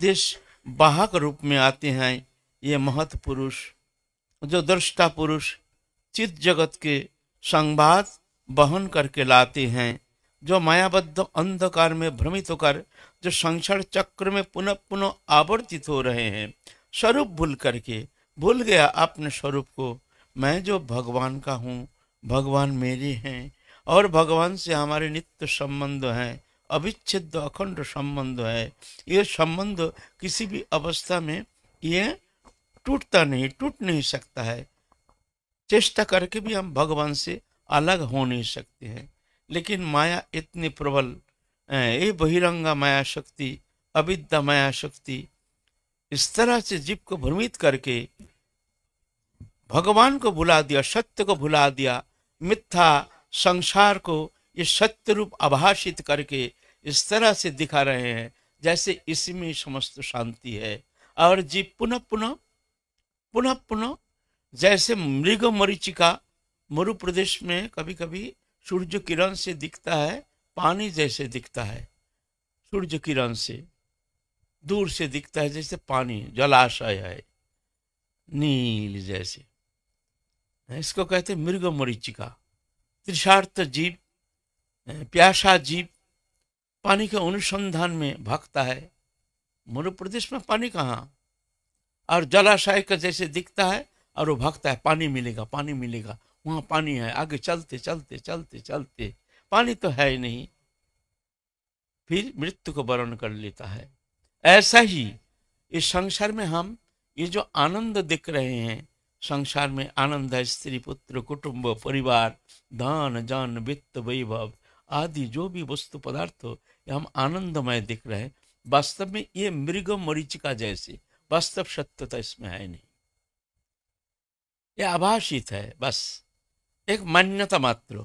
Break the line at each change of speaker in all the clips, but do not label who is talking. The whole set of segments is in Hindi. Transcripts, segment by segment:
देश वाहक रूप में आते हैं ये महत पुरुष जो दृष्टा पुरुष चित जगत के संवाद बहन करके लाते हैं जो मायाबद्ध अंधकार में भ्रमित होकर जो संसार चक्र में पुनः पुनः आवर्तित हो रहे हैं स्वरूप भूल करके भूल गया अपने स्वरूप को मैं जो भगवान का हूँ भगवान मेरे हैं और भगवान से हमारे नित्य संबंध हैं अविच्छेद अखंड संबंध है ये संबंध किसी भी अवस्था में ये टूटता नहीं टूट नहीं सकता है चेष्टा करके भी हम भगवान से अलग हो नहीं सकते हैं लेकिन माया इतनी प्रबल ये बहिरंगा माया शक्ति अविद्या माया शक्ति इस तरह से जीव को भ्रमित करके भगवान को भुला दिया सत्य को भुला दिया मिथ्या संसार को ये सत्य रूप आभाषित करके इस तरह से दिखा रहे हैं जैसे इसी में समस्त शांति है और जी पुनः पुनः पुनः पुनः जैसे मृग मरीचिका मरु प्रदेश में कभी कभी सूर्य किरण से दिखता है पानी जैसे दिखता है सूर्य किरण से दूर से दिखता है जैसे पानी जलाशय है नील जैसे इसको कहते मृग मरीचिका त्रिषार्थ जीव प्यासा जीव पानी के अनुसंधान में भागता है मरु प्रदेश में पानी कहाँ और जलाशय का जैसे दिखता है और वो भागता है पानी मिलेगा पानी मिलेगा वहाँ पानी है आगे चलते चलते चलते चलते पानी तो है ही नहीं फिर मृत्यु को वर्ण कर लेता है ऐसा ही इस संसार में हम ये जो आनंद दिख रहे हैं संसार में आनंद है स्त्री पुत्र कुटुंब परिवार धन जान वित्त वैभव आदि जो भी वस्तु पदार्थ हो हम आनंदमय दिख रहे हैं वास्तव में ये मृग मरीचिका जैसी वास्तव सत्यता इसमें है नहीं ये आभाषित है बस एक मान्यता मात्र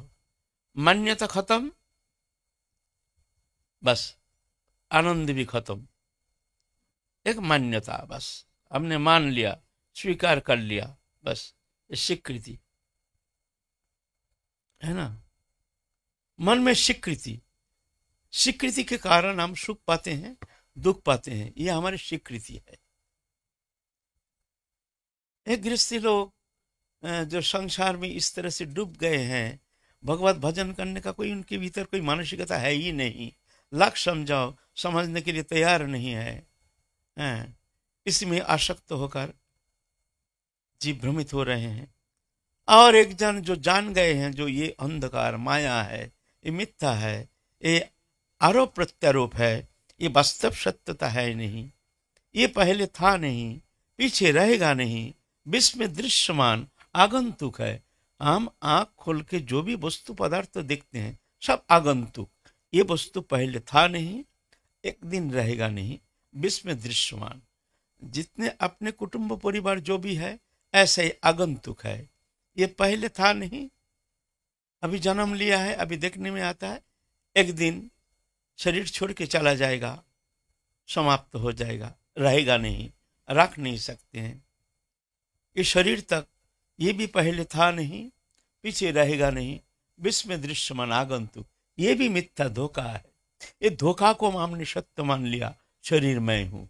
मान्यता खत्म बस आनंद भी खत्म एक मान्यता बस हमने मान लिया स्वीकार कर लिया बस स्वीकृति है ना मन में स्वीकृति स्वीकृति के कारण हम सुख पाते हैं दुख पाते हैं ये हमारी स्वीकृति है गृहस्थी लोग जो संसार में इस तरह से डूब गए हैं भगवत भजन करने का कोई उनके भीतर कोई मानसिकता है ही नहीं लाख समझाओ समझने के लिए तैयार नहीं है इसमें आसक्त होकर जीव भ्रमित हो रहे हैं और एक जन जो जान गए हैं जो ये अंधकार माया है ये मिथ्या है ये आरोप प्रत्यारोप है ये वास्तव सत्यता है नहीं ये पहले था नहीं पीछे रहेगा नहीं विश्व में दृश्यमान आगंतुक है हम आंख खोल के जो भी वस्तु पदार्थ देखते हैं सब आगंतुक ये वस्तु पहले था नहीं एक दिन रहेगा नहीं विश्व में दृश्यमान जितने अपने कुटुंब परिवार जो भी है ऐसे ही आगंतुक है ये पहले था नहीं अभी जन्म लिया है अभी देखने में आता है एक दिन शरीर छोड़ के चला जाएगा समाप्त हो जाएगा रहेगा नहीं रख नहीं सकते हैं ये शरीर तक ये भी पहले था नहीं पीछे रहेगा नहीं विश्व दृश्य आगंतु ये भी मिथ्या धोखा है ये धोखा को हमने सत्य मान लिया शरीर मैं हूं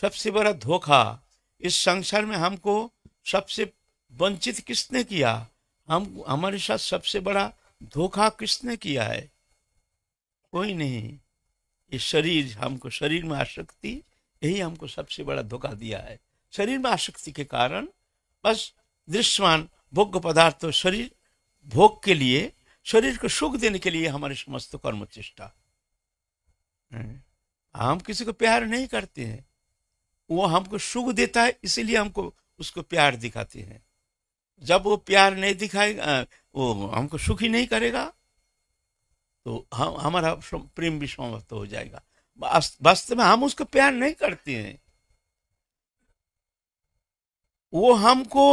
सबसे बड़ा धोखा इस संसार में हमको सबसे वंचित किसने किया हम हमारे साथ सबसे बड़ा धोखा किसने किया है कोई नहीं ये शरीर हमको शरीर में आशक्ति यही हमको सबसे बड़ा धोखा दिया है शरीर में आशक्ति के कारण बस दृश्यमान भोग पदार्थ शरीर भोग के लिए शरीर को सुख देने के लिए हमारे समस्त कर्म चेष्टा हम किसी को प्यार नहीं करते हैं वो हमको सुख देता है इसीलिए हमको उसको प्यार दिखाते हैं जब वो प्यार नहीं दिखाएगा वो हमको सुखी नहीं करेगा तो हम हमारा प्रेम भी समाप्त हो जाएगा वास्तव में हम उसको प्यार नहीं करते हैं वो हमको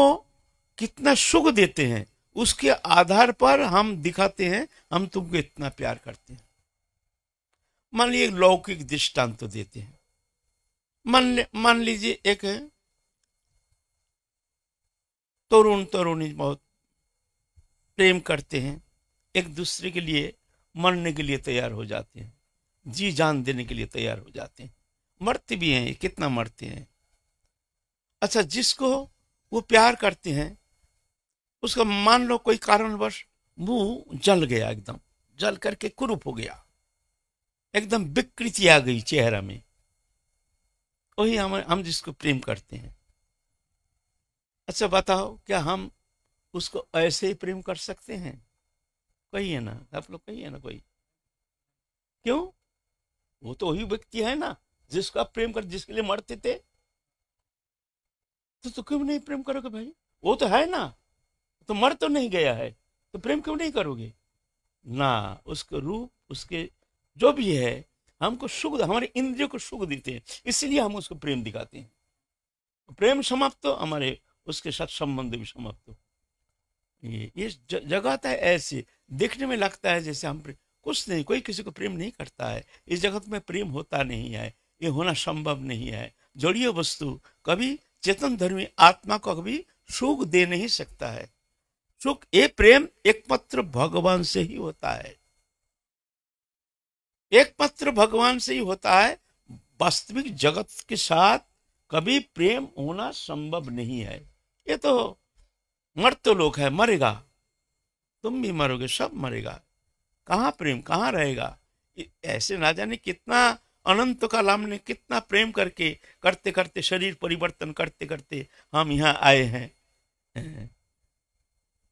कितना सुख देते हैं उसके आधार पर हम दिखाते हैं हम तुमको इतना प्यार करते हैं मान लीजिए लौकिक दृष्टांत तो देते हैं मान मान लीजिए एक तरुण तरुणी बहुत प्रेम करते हैं एक दूसरे के लिए मरने के लिए तैयार हो जाते हैं जी जान देने के लिए तैयार हो जाते हैं मरते भी हैं ये कितना मरते हैं अच्छा जिसको वो प्यार करते हैं उसका मान लो कोई कारणवश मुंह जल गया एकदम जल करके कुरूप हो गया एकदम विकृति आ गई चेहरा में वही हम हम जिसको प्रेम करते हैं अच्छा बताओ क्या हम उसको ऐसे ही प्रेम कर सकते हैं कही है ना आप लोग कही है ना कोई क्यों वो तो वही व्यक्ति है ना जिसको आप प्रेम कर जिसके लिए मरते थे तो, तो क्यों नहीं प्रेम करोगे भाई वो तो है ना तो मर तो नहीं गया है तो प्रेम क्यों नहीं करोगे ना उसके रूप उसके जो भी है हमको सुख हमारे इंद्रियों को सुख देते हैं इसलिए हम उसको प्रेम दिखाते हैं प्रेम समाप्त तो हमारे उसके साथ संबंध भी समाप्त हो ये इस जगत है ऐसी देखने में लगता है जैसे हम कुछ नहीं कोई किसी को प्रेम नहीं करता है इस जगत में प्रेम होता नहीं है ये होना संभव नहीं है जड़ीय वस्तु कभी चेतन धर्मी आत्मा को कभी सुख दे नहीं सकता है सुख ये प्रेम एकमात्र भगवान से ही होता है एकमात्र भगवान से ही होता है वास्तविक जगत के साथ कभी प्रेम होना संभव नहीं है ये तो मर तो लोग है मरेगा तुम भी मरोगे सब मरेगा कहाँ प्रेम कहाँ रहेगा ऐसे ना जाने कितना अनंत लाम ने कितना प्रेम करके करते करते शरीर परिवर्तन करते करते हम यहाँ आए हैं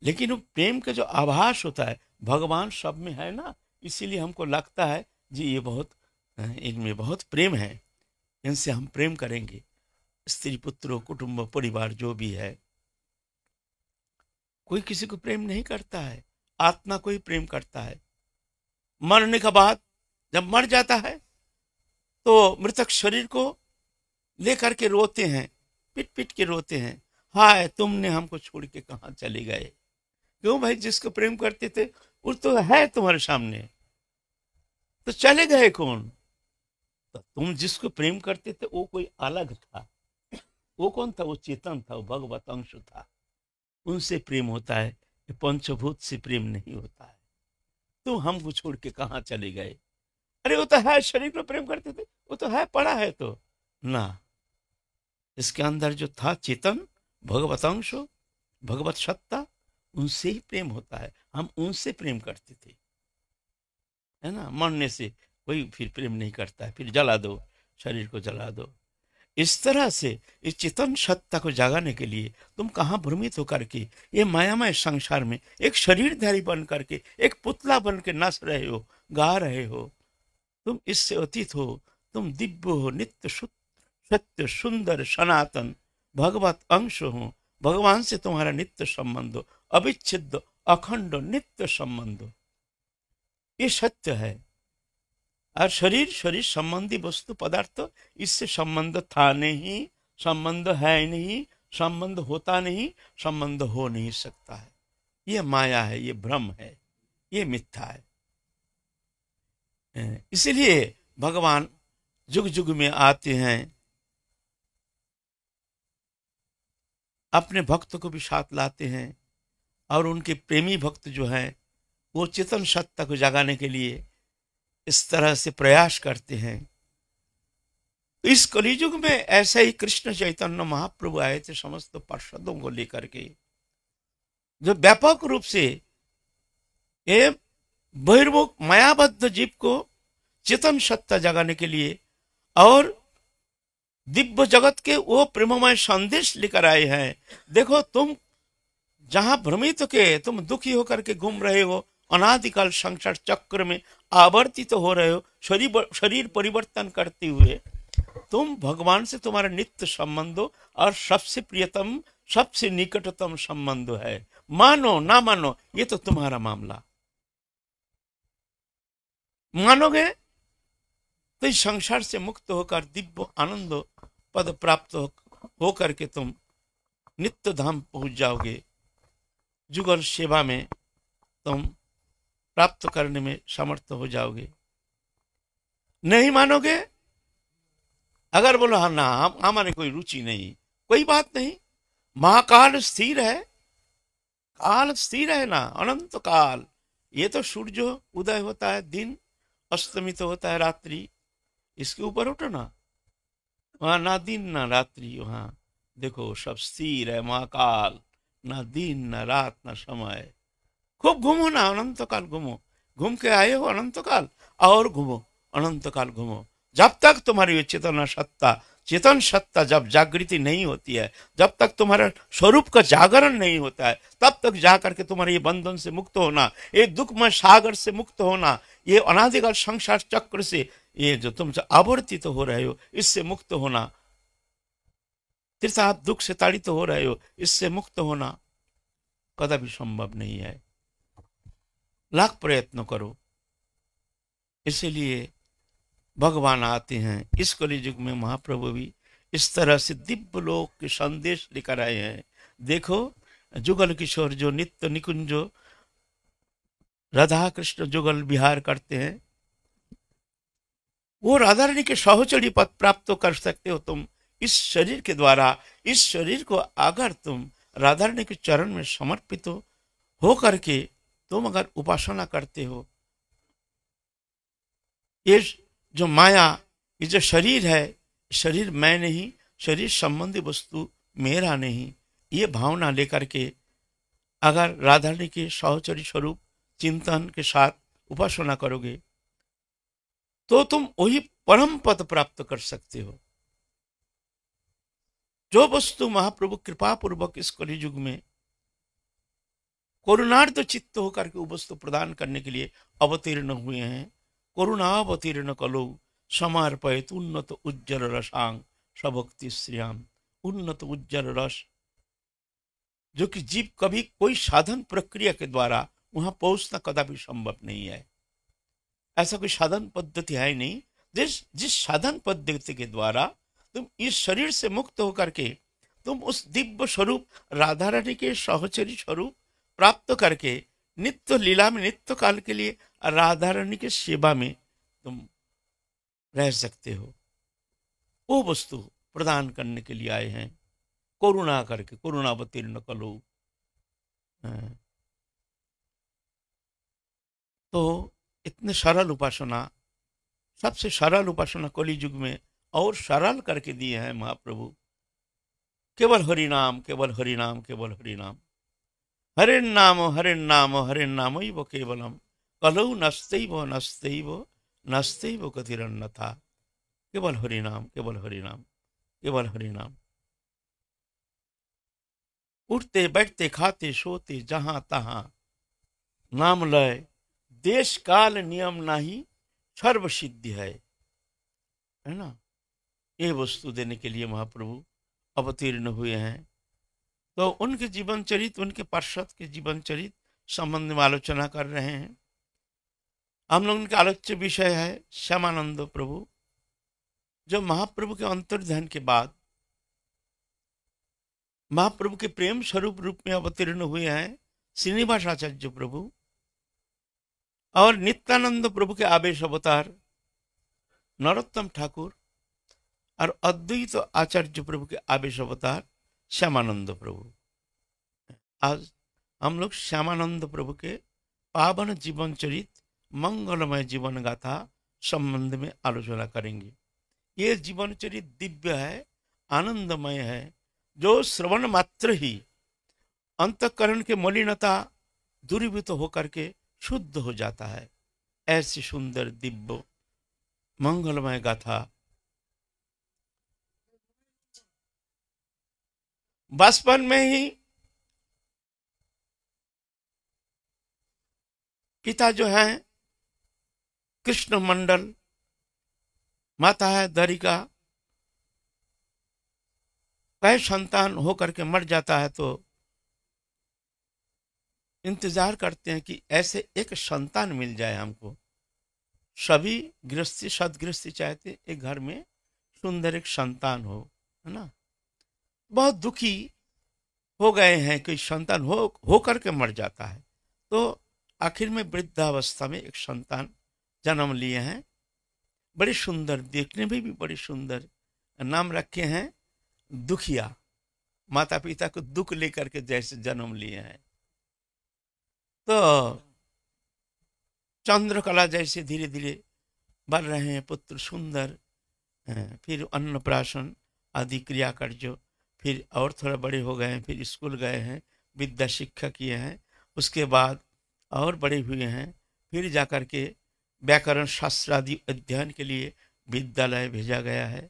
लेकिन वो प्रेम का जो आभास होता है भगवान सब में है ना इसीलिए हमको लगता है जी ये बहुत इनमें बहुत प्रेम है इनसे हम प्रेम करेंगे स्त्री पुत्रों कुटुंब परिवार जो भी है कोई किसी को प्रेम नहीं करता है आत्मा को ही प्रेम करता है मरने के बाद जब मर जाता है तो मृतक शरीर को लेकर के रोते हैं पिट पिट के रोते हैं हाय तुमने हमको छोड़ के कहाँ चले गए क्यों भाई जिसको प्रेम करते थे वो तो है तुम्हारे सामने तो चले गए कौन तो तुम जिसको प्रेम करते थे वो कोई अलग था वो कौन था वो चेतन था वो भगवत अंश था उनसे प्रेम होता है पंचभूत से प्रेम नहीं होता है तो हमको छोड़ के कहाँ चले गए अरे वो तो है शरीर को प्रेम करते थे वो तो है पड़ा है तो ना इसके अंदर जो था चेतन अंश भगवत सत्ता उनसे ही प्रेम होता है हम उनसे प्रेम करते थे है ना मरने से कोई फिर प्रेम नहीं करता है फिर जला दो शरीर को जला दो इस तरह से इस चेतन सत्ता को जगाने के लिए तुम कहाँ भ्रमित होकर के ये मायामय संसार में एक शरीरधारी बन करके एक पुतला बन के नाच रहे हो गा रहे हो तुम इससे अतीत हो तुम दिव्य हो नित्य सत्य सुंदर सनातन भगवत अंश हो भगवान से तुम्हारा नित्य संबंध अविच्छिद अखंड नित्य संबंध ये सत्य है और शरीर शरीर संबंधी वस्तु पदार्थ इससे संबंध था नहीं संबंध है नहीं संबंध होता नहीं संबंध हो नहीं सकता है ये माया है ये भ्रम है ये मिथ्या है अं, इसलिए भगवान जुग जुग में आते हैं अपने भक्त को भी साथ लाते हैं और उनके प्रेमी भक्त जो हैं वो चेतन सत्ता को जगाने के लिए इस तरह से प्रयास करते हैं तो इस कलिजुग में ऐसे ही कृष्ण चैतन्य महाप्रभु आए थे समस्त पार्षदों को लेकर के जो व्यापक रूप से ये बहिर्मुख मायाबद्ध जीव को चेतन सत्ता जगाने के लिए और दिव्य जगत के वो प्रेमय संदेश लेकर आए हैं देखो तुम जहां भ्रमित के तुम दुखी होकर के घूम रहे हो अनादिकाल संसार चक्र में आवर्तित तो हो रहे हो शरीर शरीर परिवर्तन करते हुए तुम भगवान से तुम्हारा नित्य संबंध और सबसे प्रियतम सबसे निकटतम संबंध है मानो ना मानो ये तो तुम्हारा मामला मानोगे तो इस संसार से मुक्त होकर दिव्य आनंद पद प्राप्त हो करके तुम नित्य धाम पहुंच जाओगे जुगल सेवा में तुम प्राप्त करने में समर्थ हो जाओगे नहीं मानोगे अगर बोलो हाँ ना हमारे कोई रुचि नहीं कोई बात नहीं महाकाल स्थिर है काल स्थिर है ना अनंत काल ये तो सूर्य उदय होता है दिन अस्तमित तो होता है रात्रि इसके ऊपर उठो ना वहां ना दिन ना रात्रि वहां देखो सब स्थिर है महाकाल ना दिन ना रात ना समय खूब घूमो ना अनंत काल घूमो घूम के आए हो अनंत काल और घूमो अनंत काल घूमो जब तक तुम्हारी चेतना सत्ता चेतन सत्ता जब जागृति नहीं होती है जब तक तुम्हारे स्वरूप का जागरण नहीं होता है तब तक जा करके तुम्हारे ये बंधन से मुक्त होना ये दुखमय सागर से मुक्त होना ये अनाधिकार संसार चक्र से ये जो तुमसे आवर्तित तो हो रहे हो इससे मुक्त होना तीर्थ आप दुख से ताड़ित तो हो रहे हो इससे मुक्त होना कदापि संभव नहीं है लाख प्रयत्न करो इसलिए भगवान आते हैं इस कलिजुग में महाप्रभु भी इस तरह से दिव्य लोक के संदेश लेकर आए हैं देखो जुगल किशोर जो नित्य निकुंज राधा कृष्ण जुगल बिहार करते हैं वो राधा रानी के सहचरी पद प्राप्त कर सकते हो तुम इस शरीर के द्वारा इस शरीर को अगर तुम राधा रानी के चरण में समर्पित हो करके तुम अगर उपासना करते हो ये जो माया ये जो शरीर है शरीर मैं नहीं शरीर संबंधी वस्तु मेरा नहीं ये भावना लेकर के अगर राधारणी के सहचरी स्वरूप चिंतन के साथ उपासना करोगे तो तुम वही परम पद प्राप्त कर सकते हो जो वस्तु महाप्रभु कृपा पूर्वक इस युग में करुणार्थ चित्त होकर के वस्तु प्रदान करने के लिए अवतीर्ण हुए हैं करुणावतीर्ण कलो समर्पयत उन्नत उज्जल रसांग स्वभक्ति श्रियाम उन्नत उज्जल रस जो कि जीव कभी कोई साधन प्रक्रिया के द्वारा वहां पहुंचना कदापि संभव नहीं है ऐसा कोई साधन पद्धति है नहीं जिस जिस साधन पद्धति के द्वारा तुम इस शरीर से मुक्त होकर के तुम उस दिव्य स्वरूप राधा रानी के सहचरी स्वरूप प्राप्त करके नित्य लीला में नित्य काल के लिए राधारणी के सेवा में तुम रह सकते हो वो वस्तु प्रदान करने के लिए आए हैं करुणा करके करुणावतीर्ण कलो हाँ। तो इतने सरल उपासना सबसे सरल उपासना कली युग में और सरल करके दिए हैं महाप्रभु केवल हरिनाम केवल नाम केवल नाम हरे नाम हरे नाम हरे नाम वो केवलम कलऊ नस्ते वो नस्ते वो नस्ते वो कथिरन्न था केवल हरिनाम केवल हरिनाम केवल हरिनाम उठते बैठते खाते सोते जहां तहां नाम लय देश काल नियम नाही सर्व सिद्धि है है ना ये वस्तु देने के लिए महाप्रभु अवतीर्ण हुए हैं तो उनके जीवन चरित उनके पार्षद के जीवन चरित संबंध में आलोचना कर रहे हैं हम लोग उनका आलोच्य विषय है श्यामानंद प्रभु जो महाप्रभु के अंतर्ध्यान के बाद महाप्रभु के प्रेम स्वरूप रूप में अवतीर्ण हुए हैं श्रीनिवास आचार्य प्रभु और नित्यानंद प्रभु के आवेश अवतार नरोत्तम ठाकुर और अद्वैत आचार्य प्रभु के आवेश अवतार श्यामानंद प्रभु आज हम लोग श्यामानंद प्रभु के पावन जीवन चरित मंगलमय जीवन गाथा संबंध में आलोचना करेंगे ये जीवन चरित दिव्य है आनंदमय है जो श्रवण मात्र ही अंतकरण के मलिनता दूरीभूत तो होकर के शुद्ध हो जाता है ऐसी सुंदर दिव्य मंगलमय गाथा बचपन में ही पिता जो है कृष्ण मंडल माता है दरिका कई संतान होकर के मर जाता है तो इंतजार करते हैं कि ऐसे एक संतान मिल जाए हमको सभी गृहस्थी सदगृहस्थी चाहते एक घर में सुंदर एक संतान हो है ना बहुत दुखी हो गए हैं कोई संतान हो हो करके मर जाता है तो आखिर में वृद्धावस्था में एक संतान जन्म लिए हैं बड़े सुंदर देखने में भी बड़े सुंदर नाम रखे हैं दुखिया माता पिता को दुख लेकर के जैसे जन्म लिए हैं तो चंद्रकला जैसे धीरे धीरे बढ़ रहे हैं पुत्र सुंदर फिर अन्नप्राशन आदि क्रिया कार्य फिर और थोड़ा बड़े हो गए हैं फिर स्कूल गए हैं विद्या शिक्षा किए हैं उसके बाद और बड़े हुए हैं फिर जा कर के व्याकरण शास्त्र आदि अध्ययन के लिए विद्यालय भेजा गया है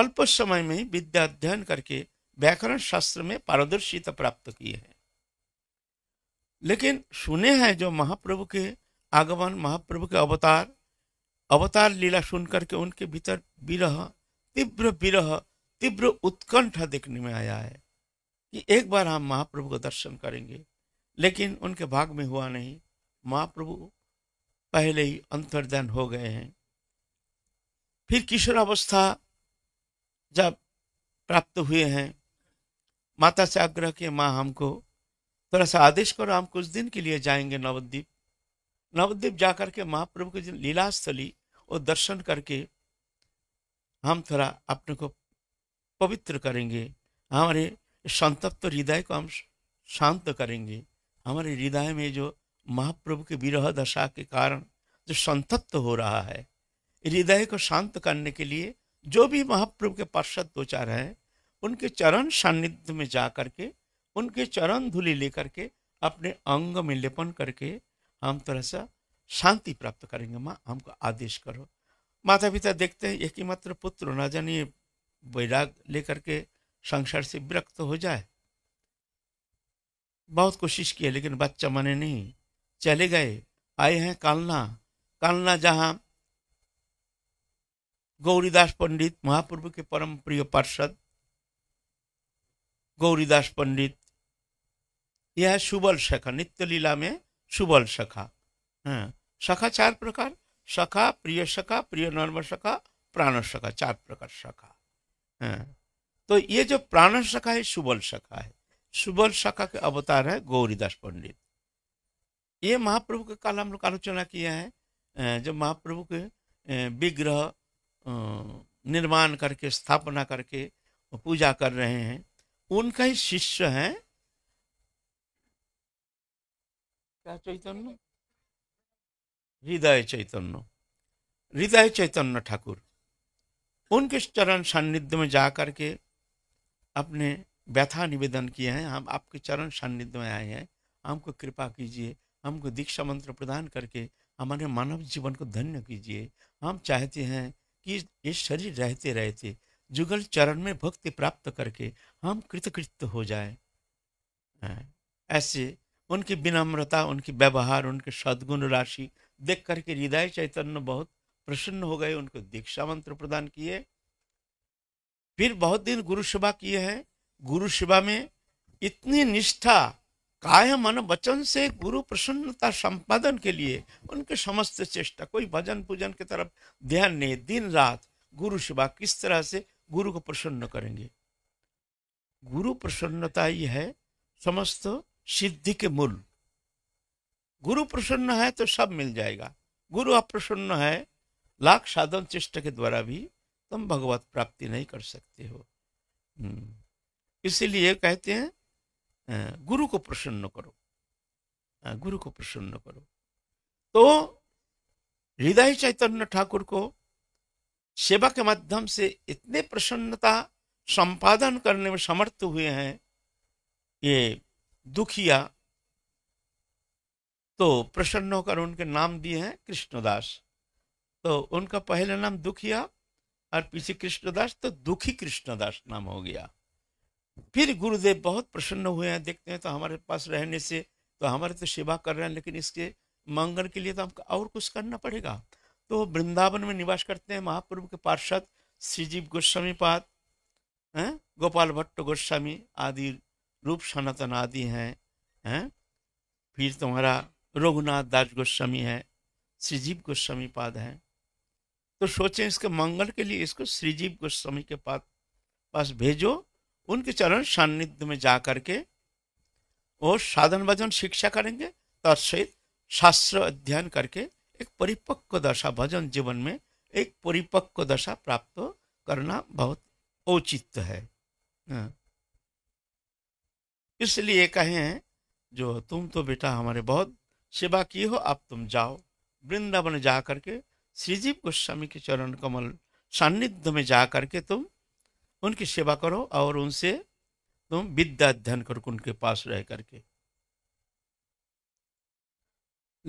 अल्प समय में विद्या अध्ययन करके व्याकरण शास्त्र में पारदर्शिता प्राप्त की है लेकिन सुने हैं जो महाप्रभु के आगमन महाप्रभु के अवतार अवतार लीला सुन करके उनके भीतर विरह तीव्र विरह तीव्र उत्कंठा देखने में आया है कि एक बार हम महाप्रभु का दर्शन करेंगे लेकिन उनके भाग में हुआ नहीं महाप्रभु पहले ही अंतर्ध्यान हो गए हैं फिर अवस्था जब प्राप्त हुए हैं माता से आग्रह किए माँ हमको थोड़ा सा आदेश करो हम कुछ दिन के लिए जाएंगे नवद्वीप नवद्वीप जाकर के महाप्रभु की लीला स्थली और दर्शन करके हम थोड़ा अपने को पवित्र करेंगे हमारे संतप्त तो हृदय को हम शांत करेंगे हमारे हृदय में जो महाप्रभु के विरह दशा के कारण जो संतप्त तो हो रहा है हृदय को शांत करने के लिए जो भी महाप्रभु के पार्षद दो चार हैं उनके चरण सान्निध्य में जा करके उनके चरण धूलि लेकर के अपने अंग में लेपन करके हम थोड़ा सा शांति प्राप्त करेंगे माँ हमको आदेश करो माता पिता देखते हैं एक ही मात्र पुत्र ना जानिए वैराग लेकर के संसार से विरक्त हो जाए बहुत कोशिश किए लेकिन बच्चा माने नहीं चले गए आए हैं कालना कालना जहां गौरीदास पंडित महाप्रभु के परम प्रिय पार्षद गौरीदास पंडित यह है सुबल शाखा नित्य लीला में सुबल शाखा हाँ शाखा चार प्रकार शाखा प्रिय शाखा प्रिय नर्म शाखा प्राण शाखा चार प्रकार शाखा हाँ। तो ये जो प्राण शाखा है सुबल शाखा है सुबल शाखा के अवतार है गौरीदास पंडित ये महाप्रभु के काल हम लोग आलोचना किया है जो महाप्रभु के विग्रह निर्माण करके स्थापना करके पूजा कर रहे हैं उनका ही शिष्य है क्या चैतन्य हृदय चैतन्य हृदय चैतन्य ठाकुर उनके चरण सान्निध्य में जा कर के अपने व्यथा निवेदन किए हैं हम आपके चरण सान्निध्य में आए हैं हमको कृपा कीजिए हमको दीक्षा मंत्र प्रदान करके हमारे मानव जीवन को धन्य कीजिए हम चाहते हैं कि ये शरीर रहते रहते जुगल चरण में भक्ति प्राप्त करके हम कृतकृत हो जाए ऐसे उनकी विनम्रता उनकी व्यवहार उनके सद्गुण राशि देख करके हृदय चैतन्य बहुत प्रसन्न हो गए उनको दीक्षा मंत्र प्रदान किए फिर बहुत दिन गुरु सेवा किए हैं गुरु सेवा में इतनी निष्ठा काय मन वचन से गुरु प्रसन्नता संपादन के लिए उनके समस्त चेष्टा कोई भजन पूजन की तरफ ध्यान नहीं दिन रात गुरु सेवा किस तरह से गुरु को प्रसन्न करेंगे गुरु प्रसन्नता ही है समस्त सिद्धि के मूल गुरु प्रसन्न है तो सब मिल जाएगा गुरु अप्रसन्न है लाख साधन चेष्टा के द्वारा भी तुम भगवत प्राप्ति नहीं कर सकते हो हम्म। इसीलिए कहते हैं गुरु को प्रसन्न करो गुरु को प्रसन्न करो तो हृदय चैतन्य ठाकुर को सेवा के माध्यम से इतने प्रसन्नता संपादन करने में समर्थ हुए हैं ये दुखिया तो प्रसन्न होकर उनके नाम दिए हैं कृष्णदास तो उनका पहला नाम दुखिया और पीछे कृष्णदास तो दुखी कृष्णदास नाम हो गया फिर गुरुदेव बहुत प्रसन्न हुए हैं देखते हैं तो हमारे पास रहने से तो हमारे तो सेवा कर रहे हैं लेकिन इसके मंगल के लिए तो हमको और कुछ करना पड़ेगा तो वृंदावन में निवास करते हैं महाप्रभु के पार्षद श्रीजीव गोस्वामी पाद हैं गोपाल भट्ट गोस्वामी आदि रूप सनातन आदि हैं हैं फिर तुम्हारा रघुनाथ दास गोस्वामी है श्रीजीव गोस्वामी पाद हैं तो सोचें इसके मंगल के लिए इसको श्रीजीव गोस्वामी के पास पास भेजो उनके चरण सान्निध्य में जा करके वो साधन भजन शिक्षा करेंगे तत्सहित शास्त्र अध्ययन करके एक परिपक्व दशा भजन जीवन में एक परिपक्व दशा प्राप्त करना बहुत औचित्य है हाँ। इसलिए कहे हैं जो तुम तो बेटा हमारे बहुत सेवा की हो आप तुम जाओ वृंदावन जा करके के श्रीजीव गोस्वामी के चरण कमल सान्निध्य में जा करके तुम उनकी सेवा करो और उनसे तुम विद्या अध्ययन करो उनके पास रह करके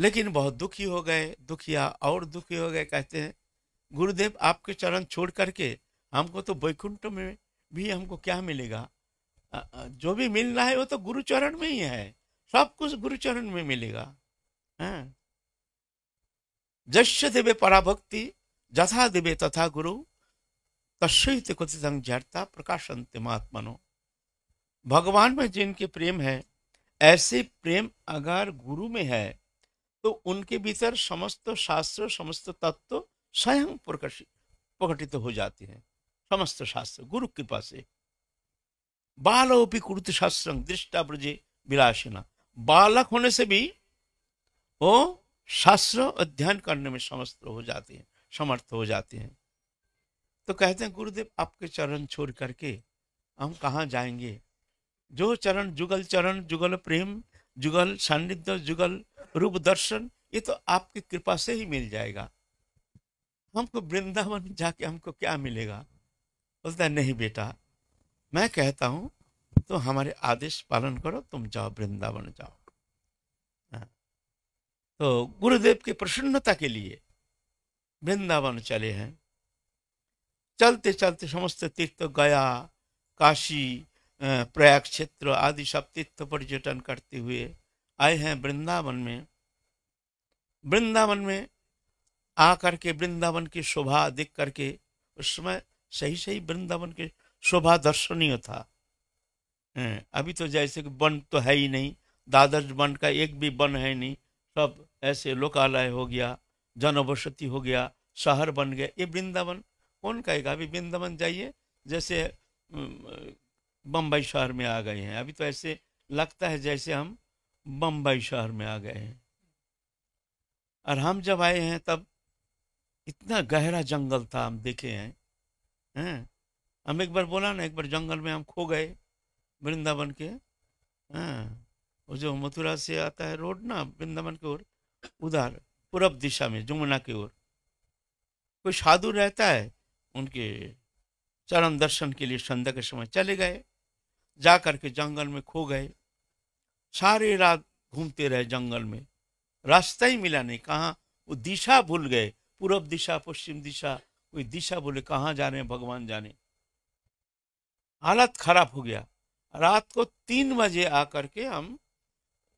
लेकिन बहुत दुखी हो गए दुखिया और दुखी हो गए कहते हैं गुरुदेव आपके चरण छोड़ करके हमको तो वैकुंठ में भी हमको क्या मिलेगा जो भी मिलना है वो तो गुरुचरण में ही है सब कुछ गुरुचरण में मिलेगा है हाँ। जश्य देवे पराभक्ति जथा देवे तथा गुरु तस्वीर कथित जड़ता प्रकाशंत महात्मनो भगवान में जिनके प्रेम है ऐसे प्रेम अगर गुरु में है तो उनके भीतर समस्त शास्त्र समस्त तत्व स्वयं प्रकाशित प्रकटित तो हो जाते हैं समस्त शास्त्र गुरु कृपा से बालोपि कुरुत शास्त्र दृष्टा ब्रजे विलासिना बालक होने से भी वो शास्त्र अध्ययन करने में समस्त हो जाते हैं समर्थ हो जाते हैं तो कहते हैं गुरुदेव आपके चरण छोड़ करके हम कहाँ जाएंगे जो चरण जुगल चरण जुगल प्रेम जुगल सान्निध्य जुगल रूप दर्शन ये तो आपकी कृपा से ही मिल जाएगा हमको वृंदावन जाके हमको क्या मिलेगा बोलता है नहीं बेटा मैं कहता हूँ तो हमारे आदेश पालन करो तुम जाओ वृंदावन जाओ तो गुरुदेव की प्रसन्नता के लिए वृंदावन चले हैं चलते चलते समस्त तीर्थ गया काशी प्रयाग क्षेत्र आदि सब तीर्थ पर्यटन करते हुए आए हैं वृंदावन में वृंदावन में आ करके वृंदावन की शोभा देख करके उस समय सही सही वृंदावन की शोभा दर्शनीय था अभी तो जैसे कि वन तो है ही नहीं दादर वन का एक भी वन है नहीं सब ऐसे लोकालय हो गया जनवसति हो गया शहर बन गया ये वृंदावन कौन कहेगा अभी वृंदावन जाइए जैसे बम्बई शहर में आ गए हैं अभी तो ऐसे लगता है जैसे हम बम्बई शहर में आ गए हैं और हम जब आए हैं तब इतना गहरा जंगल था हम देखे हैं हैं हम एक बार बोला ना एक बार जंगल में हम खो गए वृंदावन के हैं वो जो मथुरा से आता है रोड ना वृंदावन की ओर उधर पूर्व दिशा में जमुना की ओर कोई साधु रहता है उनके चरण दर्शन के लिए संध्या के समय चले गए जा करके जंगल में खो गए सारे रात घूमते रहे जंगल में रास्ता ही मिला नहीं कहाँ वो दिशा भूल गए पूर्व दिशा पश्चिम दिशा कोई दिशा बोले कहाँ जा रहे हैं भगवान जाने हालत खराब हो गया रात को तीन बजे आकर के हम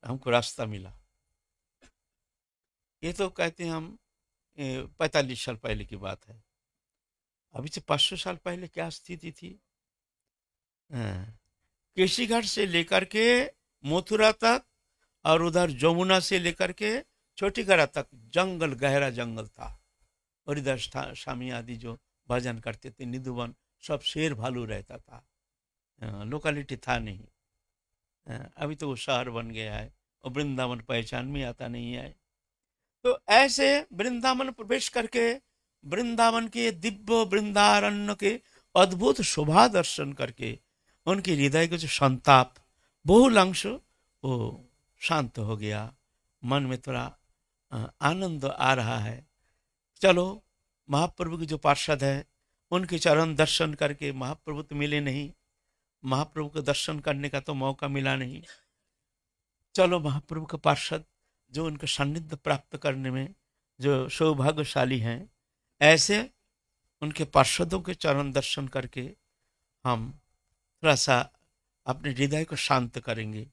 हमको रास्ता मिला ये तो कहते हैं हम पैंतालीस साल पहले की बात है अभी से पाँच सौ साल पहले क्या स्थिति थी केसीघाट से लेकर के मथुरा तक और उधर जमुना से लेकर के छोटी घरा तक जंगल गहरा जंगल था और इधर स्वामी आदि जो भजन करते थे निधुवन सब शेर भालू रहता था लोकेलिटी था नहीं अभी तो वो शहर बन गया है और वृंदावन पहचान में आता नहीं है तो ऐसे वृंदावन प्रवेश करके वृंदावन के दिव्य वृंदारण्य के अद्भुत शोभा दर्शन करके उनके हृदय के जो संताप बहुलांश वो शांत हो गया मन में थोड़ा आनंद आ रहा है चलो महाप्रभु के जो पार्षद है उनके चरण दर्शन करके महाप्रभु तो मिले नहीं महाप्रभु के दर्शन करने का तो मौका मिला नहीं चलो महाप्रभु के पार्षद जो उनके सान्निध्य प्राप्त करने में जो सौभाग्यशाली हैं ऐसे उनके पार्षदों के चरण दर्शन करके हम थोड़ा सा अपने हृदय को शांत करेंगे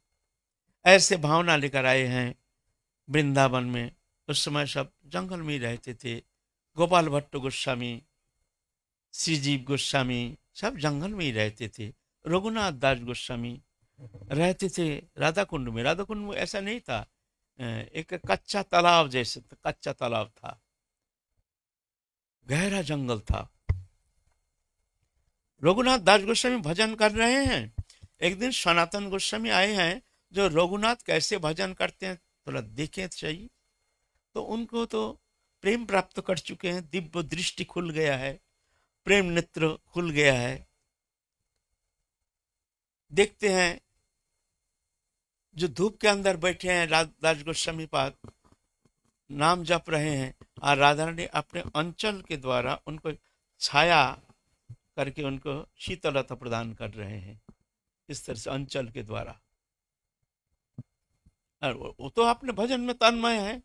ऐसे भावना लेकर आए हैं वृंदावन में उस समय सब जंगल में ही रहते थे गोपाल भट्ट गोस्वामी श्रीजीव गोस्वामी सब जंगल में ही रहते थे रघुनाथ दास गोस्वामी रहते थे राधा कुंड में राधा कुंड में ऐसा नहीं था एक कच्चा तालाब जैसे कच्चा तालाब था गहरा जंगल था रघुनाथ दास गोस्वामी भजन कर रहे हैं एक दिन सनातन गोस्वामी आए हैं जो रघुनाथ कैसे भजन करते हैं थोड़ा देखें चाहिए तो, तो उनको तो प्रेम प्राप्त कर चुके हैं दिव्य दृष्टि खुल गया है प्रेम नेत्र खुल गया है देखते हैं जो धूप के अंदर बैठे हैं राज गोस्वामी पाद नाम जप रहे हैं और राधा रानी अपने अंचल के द्वारा उनको छाया करके उनको शीतलता प्रदान कर रहे हैं इस तरह से अंचल के द्वारा और वो तो अपने भजन में तन्मय है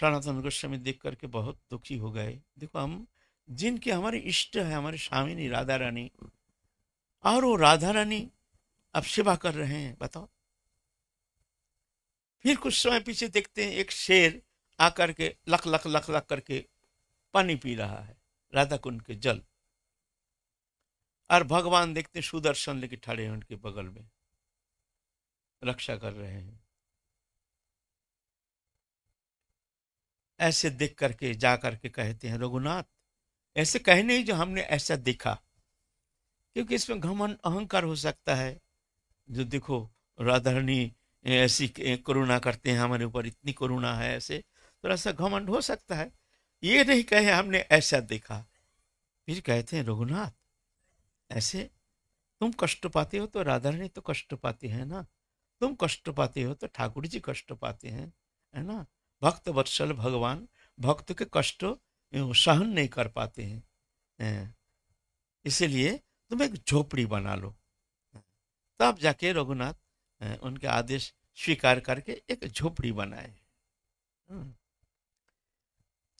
सनातन गोस्वामी देख करके बहुत दुखी हो गए देखो हम जिनके हमारे इष्ट है हमारे स्वामिनी राधा रानी और वो राधा रानी अब सेवा कर रहे हैं बताओ फिर कुछ समय पीछे देखते हैं एक शेर आकर के लख लख लख लख करके पानी पी रहा है राधा कुंड के जल और भगवान देखते सुदर्शन लेके ठड़े हैं उनके बगल में रक्षा कर रहे हैं ऐसे देख करके जा करके कहते हैं रघुनाथ ऐसे कहने जो हमने ऐसा देखा क्योंकि इसमें घमन अहंकार हो सकता है जो देखो राधा रानी ऐसी करुणा करते हैं हमारे ऊपर इतनी करुणा है ऐसे थोड़ा सा घमंड हो सकता है ये नहीं कहे हमने ऐसा देखा फिर कहते हैं रघुनाथ ऐसे तुम कष्ट पाते हो तो राधा रानी तो कष्ट पाते है ना तुम कष्ट पाते हो तो ठाकुर जी कष्ट पाते हैं है ना भक्त वत्सल भगवान भक्त के कष्ट सहन नहीं कर पाते हैं इसलिए तुम एक झोपड़ी बना लो तब जाके रघुनाथ उनके आदेश स्वीकार करके एक झोपड़ी बनाए हम्म।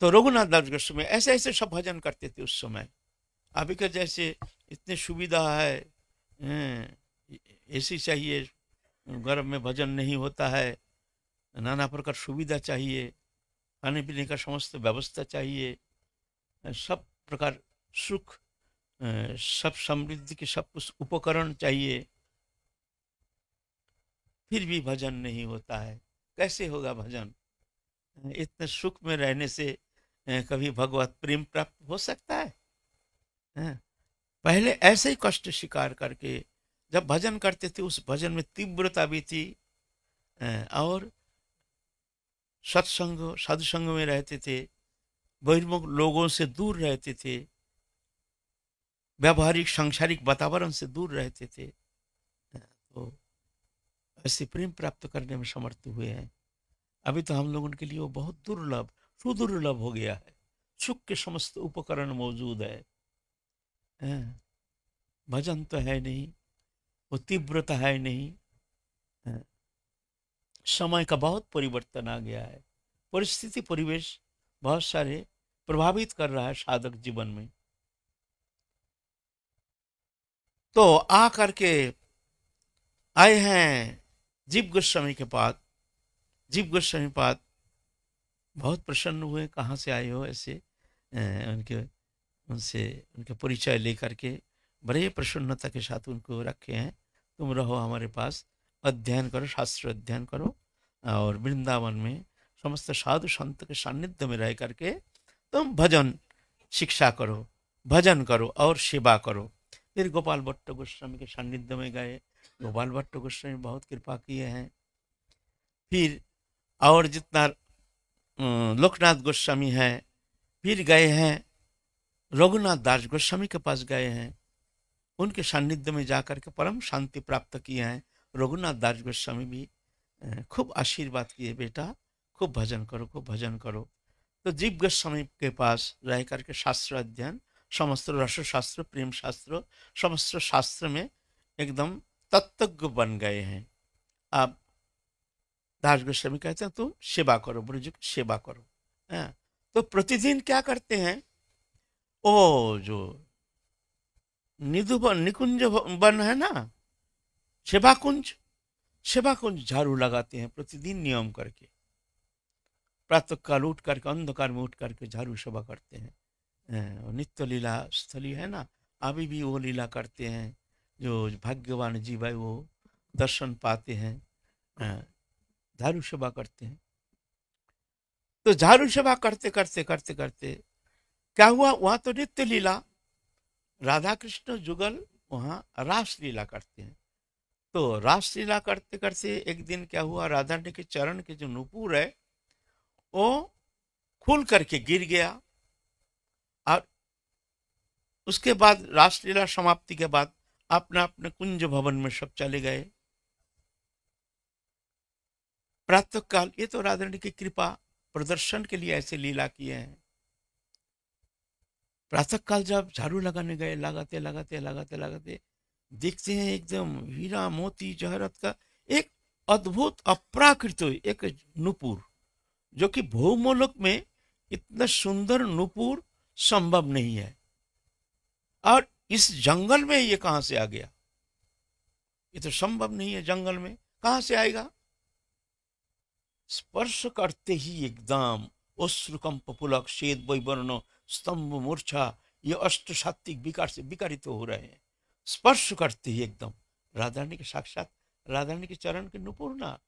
तो रघुनाथ दास समय ऐसे ऐसे सब भजन करते थे उस समय अभी के जैसे इतने सुविधा है ऐसी चाहिए गर्भ में भजन नहीं होता है नाना प्रकार सुविधा चाहिए खाने पीने का समस्त व्यवस्था चाहिए सब प्रकार सुख सब समृद्धि के सब कुछ उपकरण चाहिए फिर भी भजन नहीं होता है कैसे होगा भजन इतने सुख में रहने से कभी भगवत प्रेम प्राप्त हो सकता है पहले ऐसे ही कष्ट स्वीकार करके जब भजन करते थे उस भजन में तीव्रता भी थी और सत्संग सत्संग में रहते थे बहिर्मुख लोगों से दूर रहते थे व्यावहारिक सांसारिक वातावरण से दूर रहते थे तो ऐसे प्रेम प्राप्त करने में समर्थ हुए हैं अभी तो हम लोगों के लिए वो बहुत दुर्लभ सुदुर्लभ हो गया है सुख के समस्त उपकरण मौजूद है भजन तो है नहीं वो तीव्रता है नहीं समय का बहुत परिवर्तन आ गया है परिस्थिति परिवेश बहुत सारे प्रभावित कर रहा है साधक जीवन में तो आ करके आए हैं जीव गोस्वामी के पास जीव गोस्वामी पास बहुत प्रसन्न हुए कहाँ से आए हो ऐसे उनके उनसे उनके परिचय लेकर के बड़े प्रसन्नता के साथ उनको रखे हैं तुम रहो हमारे पास अध्ययन करो शास्त्र अध्ययन करो और वृंदावन में समस्त साधु संत के सान्निध्य में रह करके तुम भजन शिक्षा करो भजन करो और सेवा करो फिर गोपाल भट्ट गोस्वामी के सान्निध्य में गए गोपाल भट्ट गोस्वामी बहुत कृपा किए हैं फिर और जितना अं, लोकनाथ गोस्वामी हैं फिर गए हैं रघुनाथ दास गोस्वामी के पास गए हैं उनके सान्निध्य में जाकर के परम शांति प्राप्त किए हैं रघुनाथ दास गोस्वामी भी अं, खूब आशीर्वाद किए बेटा खूब भजन करो खूब भजन करो तो जीव गोस्वामी के पास रह करके शास्त्र अध्ययन समस्त रसशास्त्र प्रेम शास्त्र समस्त शास्त्र में एकदम तत्व बन गए हैं अब दास गोस्वामी कहते हैं तुम सेवा करो ब्रज सेवा करो है हाँ, तो प्रतिदिन क्या करते हैं ओ जो निधु निकुंज बन है ना सेवा कुंज सेवा कुंज झाड़ू लगाते हैं प्रतिदिन नियम करके प्रातः काल उठ करके अंधकार में उठ करके झाड़ू सेवा करते हैं हाँ, नित्य लीला स्थली है ना अभी भी वो लीला करते हैं जो भाग्यवान जी भाई वो दर्शन पाते हैं झाड़ू सेवा करते हैं तो झारू सेवा करते करते करते करते क्या हुआ वहाँ तो नित्य लीला राधा कृष्ण जुगल वहाँ रास लीला करते हैं तो रास लीला करते करते एक दिन क्या हुआ राधा ने के चरण के जो नुपुर है वो खुल करके गिर गया और उसके बाद रासलीला समाप्ति के बाद अपना अपने कुंज भवन में सब चले गए प्रातः काल ये तो राधारणी की कृपा प्रदर्शन के लिए ऐसे लीला किए हैं प्रातः काल जब झाड़ू लगाने गए लगाते लगाते लगाते लगाते देखते हैं एकदम हीरा मोती जहरत का एक अद्भुत अप्राकृत एक नुपुर जो कि भूमोलोक में इतना सुंदर नुपुर संभव नहीं है और इस जंगल में ये कहां से आ गया ये तो संभव नहीं है जंगल में कहां से आएगा स्पर्श करते ही एकदम अश्रुकंप पुलक शेद वैवर्ण स्तंभ मूर्छा ये अष्ट सात्विक विकार से विकारित तो हो रहे हैं स्पर्श करते ही एकदम राधारणी के साक्षात राधारणी के चरण के नुपूर्णा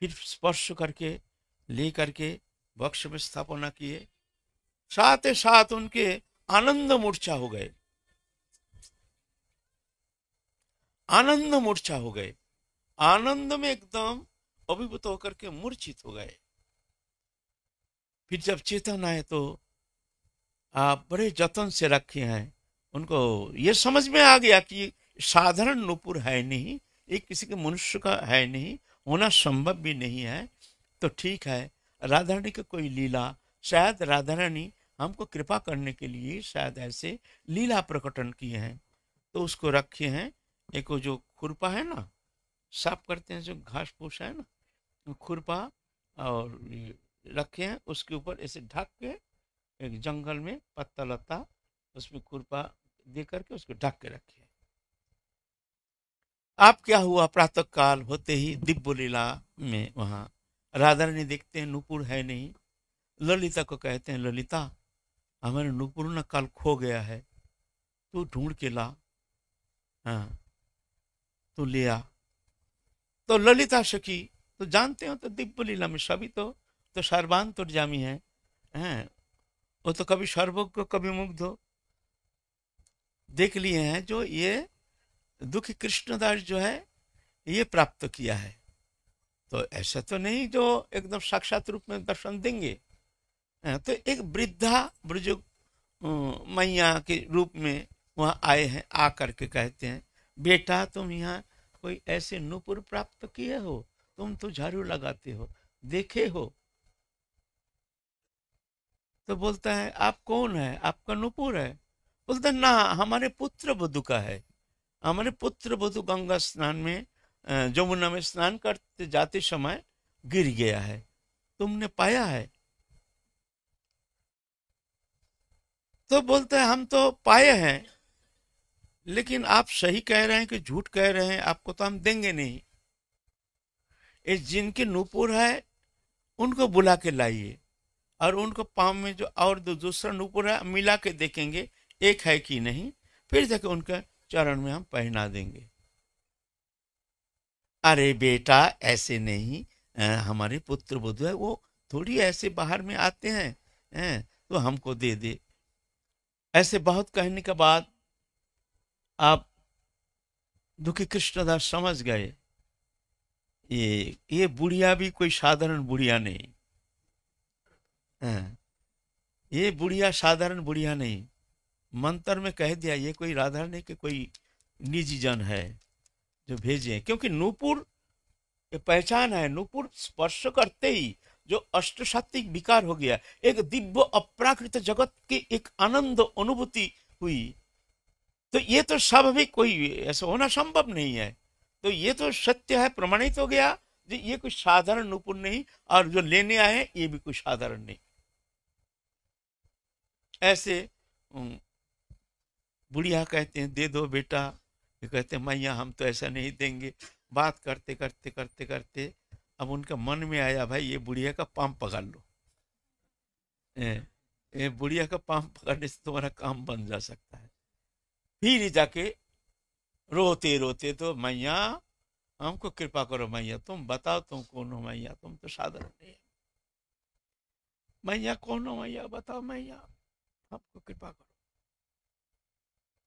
फिर स्पर्श करके ले करके वक्ष में स्थापना किए साथ साथ उनके आनंद मूर्छा हो गए आनंद मूर्छा हो गए आनंद में एकदम अभिभूत होकर के मूर्छित हो गए फिर जब चेतन आए तो आप बड़े जतन से रखे हैं उनको ये समझ में आ गया कि साधारण नुपुर है नहीं एक किसी के मनुष्य का है नहीं होना संभव भी नहीं है तो ठीक है राधा रानी कोई लीला शायद राधा रानी हमको कृपा करने के लिए शायद ऐसे लीला प्रकटन किए हैं तो उसको रखे हैं एक जो खुरपा है ना साफ करते हैं जो घास फूस है ना खुरपा और रखे हैं उसके ऊपर ऐसे ढक के एक जंगल में पत्ता लता उसमें खुरपा दे करके उसको ढक के रखे आप क्या हुआ प्रातः काल होते ही दिव्य लीला में वहाँ राधा रानी देखते हैं नूपुर है नहीं ललिता को कहते हैं ललिता हमारे ना काल खो गया है तो ढूंढ के ला हाँ तो आ तो ललिता सखी तो जानते हो तो दिव्य लीला में सभी तो तो सर्वांतर तो जामी है हैं वो तो कभी सर्वज्ञ कभी मुग्ध देख लिए हैं जो ये दुखी कृष्णदास जो है ये प्राप्त किया है तो ऐसा तो नहीं जो एकदम साक्षात रूप में दर्शन देंगे तो एक वृद्धा बुजुर्ग मैया के रूप में वहाँ आए हैं आ करके कहते हैं बेटा तुम यहाँ कोई ऐसे नुपुर प्राप्त किए हो तुम तो झाड़ू लगाते हो देखे हो तो बोलता है आप कौन है आपका नुपुर है बोलता ना हमारे पुत्र बधु का है हमारे पुत्र बधु गंगा स्नान में जमुना में स्नान करते जाते समय गिर गया है तुमने पाया है तो बोलते हैं हम तो पाए हैं लेकिन आप सही कह रहे हैं कि झूठ कह रहे हैं आपको तो हम देंगे नहीं इस जिनके नूपुर है उनको बुला के लाइए और उनको पाँव में जो और दो दूसरा नूपुर है मिला के देखेंगे एक है कि नहीं फिर जाके उनके चरण में हम पहना देंगे अरे बेटा ऐसे नहीं आ, हमारे पुत्र बुद्ध है वो थोड़ी ऐसे बाहर में आते हैं आ, तो हमको दे दे ऐसे बहुत कहने के बाद आप दुखी कृष्णदास समझ गए ये ये बुढ़िया भी कोई साधारण बुढ़िया नहीं ये बुढ़िया साधारण बुढ़िया नहीं मंत्र में कह दिया ये कोई राधा नहीं के कोई निजी जन है जो भेजे क्योंकि नूपुर ये पहचान है नूपुर स्पर्श करते ही जो अष्टसात्विक विकार हो गया एक दिव्य अप्राकृत जगत की एक आनंद अनुभूति हुई तो ये तो स्वाभाविक कोई ऐसा होना संभव नहीं है तो ये तो सत्य है प्रमाणित हो गया जो ये कुछ साधारण नुपुण नहीं और जो लेने आए ये भी कुछ साधारण नहीं ऐसे बुढ़िया कहते हैं दे दो बेटा ये कहते हैं मैया हम तो ऐसा नहीं देंगे बात करते करते करते करते अब उनका मन में आया भाई ये बुढ़िया का पाम पकड़ लो ए, बुढ़िया का पाम पकड़ने से तुम्हारा काम बन जा सकता है फिर जाके रोते रोते तो मैया हमको कृपा करो मैया तुम बताओ तुम कौन हो मैया तुम तो साधारण नहीं मैया कौन हो मैया बताओ मैया हमको कृपा करो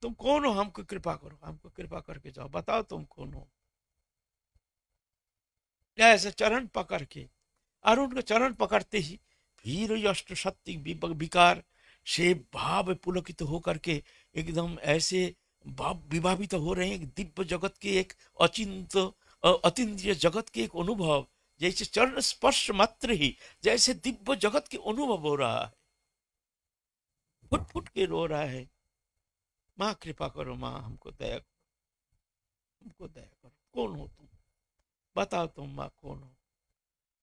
तुम कौन हो हमको कृपा करो हमको कृपा करके जाओ बताओ तुम कौन हो ऐसे चरण पकड़ के और उनके चरण पकड़ते ही फिर अष्ट शक्ति विकार से भाव पुलकित होकर के एकदम ऐसे भाव विभावित हो रहे हैं दिव्य जगत के एक अचिंत अतिय जगत के एक अनुभव जैसे चरण स्पर्श मात्र ही जैसे दिव्य जगत के अनुभव हो रहा है फुट फुट के रो रहा है माँ कृपा करो माँ हमको दया करो हमको दया करो कौन हो तुम बताओ तुम माँ कौन हो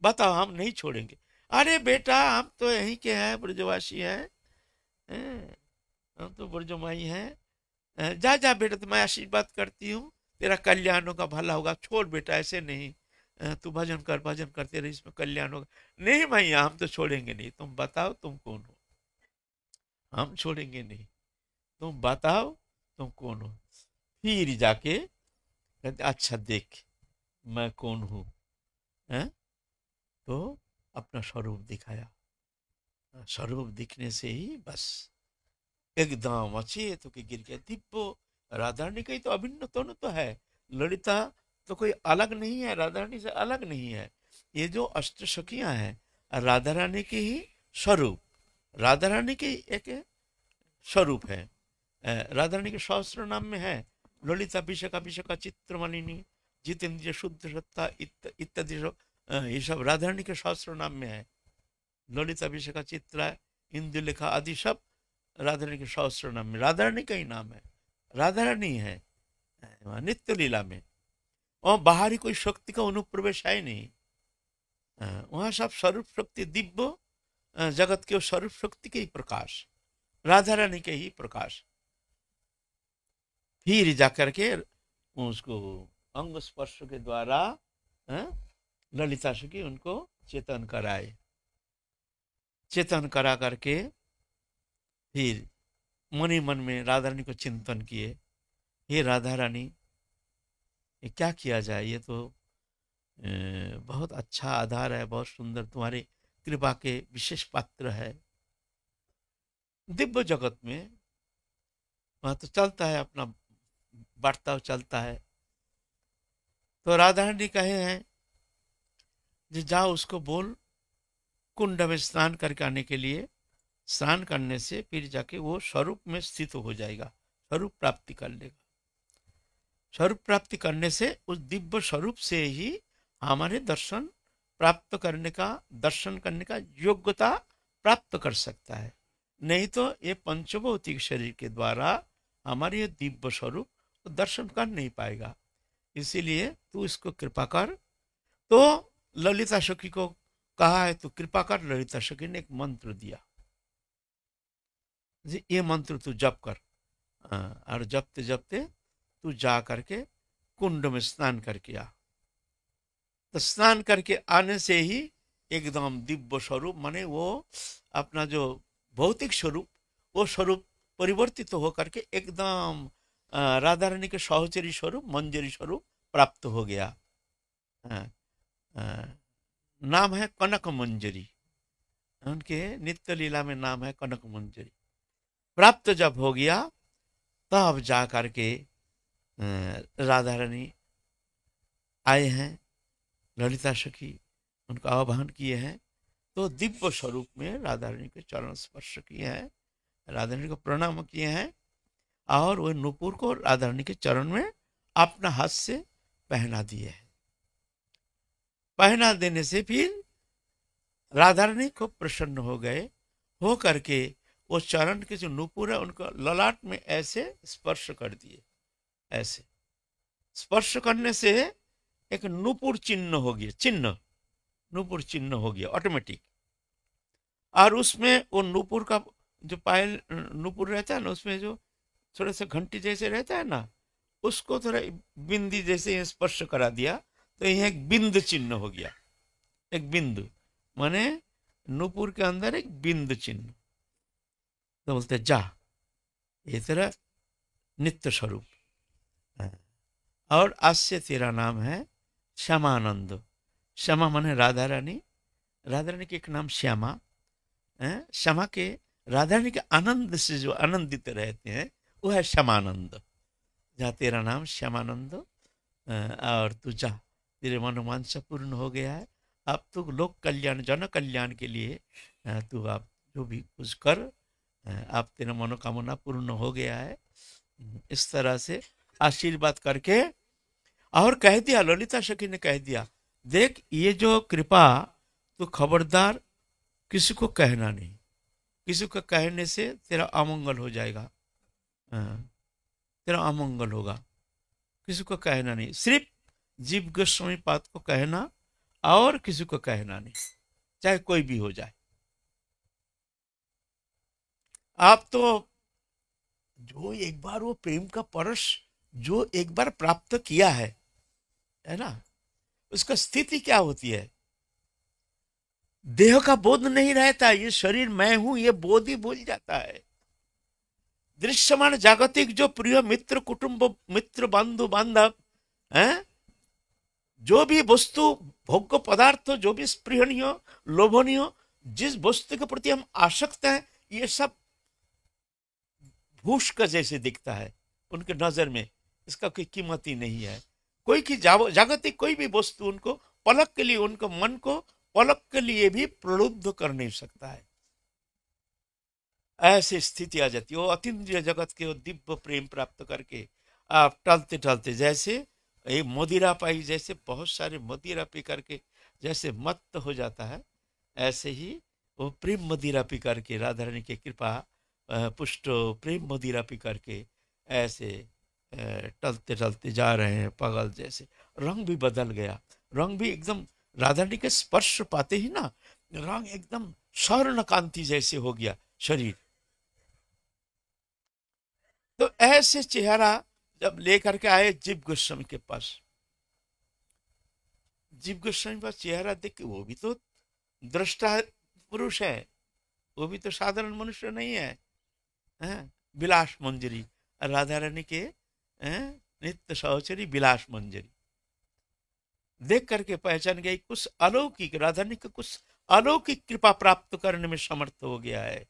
बताओ हम नहीं छोड़ेंगे अरे बेटा हम तो यहीं के हैं ब्रजवासी हैं हम तो ब्रजमाई हैं जा जा बेटा तुम्हें तो आशीर्वाद करती हूँ तेरा कल्याण होगा भला होगा छोड़ बेटा ऐसे नहीं तू भजन कर भजन करते रहे इसमें कल्याण होगा नहीं मैया हम तो छोड़ेंगे नहीं तुम बताओ तुम कौन हो हम छोड़ेंगे नहीं तुम बताओ तुम कौन हो फिर जाके अच्छा देख मैं कौन हूँ हैं तो अपना स्वरूप दिखाया स्वरूप दिखने से ही बस एकदम अचेत तो गिर गया दिव्य राधारणी का ही तो अभिन्न तो, तो है ललिता तो कोई अलग नहीं है राधारणी से अलग नहीं है ये जो अष्ट सखियाँ हैं राधा रानी की ही स्वरूप राधा रानी की एक स्वरूप है राधा रानी के सहस्त्र नाम में है ललिता अभिषेक अभिषेक चित्र मालिनी जितेंद्रिय शुद्ध सत्ता इत्यादि ये सब राधारणी के शास्त्र नाम में है ललित अभिषेका चित्रा इंदुलेखा आदि सब राधारणी के शास्त्र नाम में राधारणी का ही नाम है राधारणी है नित्य लीला में वहाँ बाहरी कोई शक्ति का अनुप्रवेश है नहीं वहाँ सब स्वरूप शक्ति दिव्य जगत के स्वरूप शक्ति के ही प्रकाश राधा रानी के ही प्रकाश फिर जाकर के उसको अंग स्पर्श के द्वारा हाँ, ललिता सुखी उनको चेतन कराए चेतन करा करके फिर मन ही मन में राधा रानी को चिंतन किए हे राधा रानी ये क्या किया जाए ये तो बहुत अच्छा आधार है बहुत सुंदर तुम्हारे कृपा के विशेष पात्र है दिव्य जगत में वहाँ तो चलता है अपना बढ़ता चलता है तो राधारण जी कहे हैं जो जाओ उसको बोल कुंड में स्नान करके आने के लिए स्नान करने से फिर जाके वो स्वरूप में स्थित हो जाएगा स्वरूप प्राप्ति कर लेगा स्वरूप प्राप्ति करने से उस दिव्य स्वरूप से ही हमारे दर्शन प्राप्त करने का दर्शन करने का योग्यता प्राप्त कर सकता है नहीं तो ये पंचभौतिक शरीर के द्वारा हमारे ये दिव्य स्वरूप दर्शन कर नहीं पाएगा इसीलिए तू इसको कृपा कर तो ललिता सखी को कहा है तो कृपा कर ललिता सखी ने एक मंत्र दिया जी ये मंत्र तू जप कर और जपते जपते तू जा करके कुंड में स्नान करके आ तो स्नान करके आने से ही एकदम दिव्य स्वरूप माने वो अपना जो भौतिक स्वरूप वो स्वरूप परिवर्तित तो होकर के एकदम राधा रानी के सहचरी स्वरूप मंजरी स्वरूप प्राप्त हो गया आ, नाम है कनक मंजरी उनके नित्य लीला में नाम है कनक मंजरी प्राप्त जब हो गया तब जा करके राधा रानी आए हैं ललिता सखी उनका आह्वान किए हैं तो दिव्य स्वरूप में राधा रानी के चरण स्पर्श किए हैं राधा रानी को प्रणाम किए हैं और वह नूपुर को राधा रानी के चरण में अपना हाथ से पहना दिए है पहना देने से फिर राधा रानी खूब प्रसन्न हो गए हो करके वो चरण के जो नूपुर है उनको ललाट में ऐसे स्पर्श कर दिए ऐसे स्पर्श करने से एक नूपुर चिन्ह हो गया चिन्ह नूपुर चिन्ह हो गया ऑटोमेटिक और उसमें वो नूपुर का जो पायल नूपुर रहता है ना उसमें जो थोड़ा सा घंटी जैसे रहता है ना उसको थोड़ा बिंदी जैसे स्पर्श करा दिया तो यह एक बिंद चिन्ह हो गया एक बिंदु माने नूपुर के अंदर एक बिंद चिन्ह तो बोलते जा ये तेरा नित्य स्वरूप हाँ। और आज से तेरा नाम है श्यामानंद श्यामा माने राधा रानी राधा रानी के एक नाम श्यामा हाँ, श्यामा के राधा रानी के आनंद से जो आनंदित रहते हैं वो है श्यामानंद जा तेरा नाम श्यामानंद और तू जा तेरे मनोमांसा पूर्ण हो गया है अब तो लोक कल्याण जन कल्याण के लिए तू आप जो भी कुछ कर आप तेरा मनोकामना पूर्ण हो गया है इस तरह से आशीर्वाद करके और कह दिया ललिता सखी ने कह दिया देख ये जो कृपा तो खबरदार किसी को कहना नहीं किसी को कहने से तेरा अमंगल हो जाएगा हाँ। तेरा अमंगल होगा किसी को कहना नहीं सिर्फ जीव गोस्वामी पाद को कहना और किसी को कहना नहीं चाहे कोई भी हो जाए आप तो जो एक बार वो प्रेम का परश जो एक बार प्राप्त किया है है ना उसका स्थिति क्या होती है देह का बोध नहीं रहता ये शरीर मैं हूं ये बोध ही भूल जाता है दृश्यमान जागतिक जो प्रिय मित्र कुटुंब मित्र बंधु बांधव हैं जो भी वस्तु भोग्य पदार्थ जो भी स्पृहणीय लोभनीय जिस वस्तु के प्रति हम आसक्त हैं ये सब भूष का जैसे दिखता है उनके नज़र में इसका कोई कीमत ही नहीं है कोई की जागतिक कोई भी वस्तु उनको पलक के लिए उनको मन को पलक के लिए भी प्रलुब्ध कर नहीं सकता है ऐसी स्थिति आ जाती है वो अतिद्रिय जगत के वो दिव्य प्रेम प्राप्त करके आप टलते टलते जैसे ये मोदिरा पाई जैसे बहुत सारे मदिरा पी करके जैसे मत हो जाता है ऐसे ही वो प्रेम मदिरा पी करके राधा रानी की कृपा पुष्ट प्रेम मदिरा पी करके ऐसे टलते टलते जा रहे हैं पागल जैसे रंग भी बदल गया रंग भी एकदम राधा रानी के स्पर्श पाते ही ना रंग एकदम स्वर्ण कांति जैसे हो गया शरीर तो ऐसे चेहरा जब लेकर के आए जीव गोस्वामी के पास जीव गोस्वामी पास चेहरा देख के वो भी तो दृष्टा पुरुष है वो भी तो साधारण मनुष्य नहीं है विलास मंजरी राधा रानी के नित्य सहचरी विलास मंजरी देख करके पहचान गई कुछ अलौकिक राधा रानी का कुछ अलौकिक कृपा प्राप्त करने में समर्थ हो गया है